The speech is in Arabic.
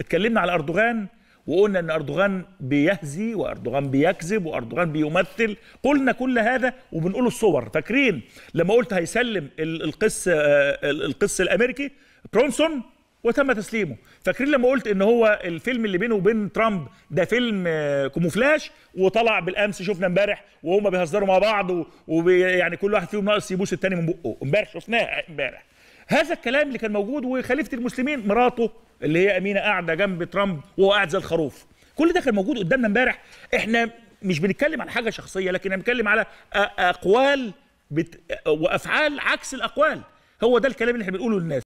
اتكلمنا على اردوغان وقلنا ان اردوغان بيهزي واردوغان بيكذب واردوغان بيمثل قلنا كل هذا وبنقول الصور فاكرين لما قلت هيسلم القس القس الامريكي برونسون وتم تسليمه فاكرين لما قلت ان هو الفيلم اللي بينه وبين ترامب ده فيلم آه، كوموفلاش وطلع بالامس شفنا امبارح وهما بيهزروا مع بعض ويعني كل واحد فيهم ناقص يبوس التاني من بقه امبارح شفناها آه، امبارح هذا الكلام اللي كان موجود وخليفه المسلمين مراته اللي هي امينه قاعده جنب ترامب وهو قاعد زي الخروف كل ده كان موجود قدامنا امبارح احنا مش بنتكلم على حاجه شخصيه لكن احنا بنتكلم على اقوال بت... وافعال عكس الاقوال هو ده الكلام اللي احنا بنقوله للناس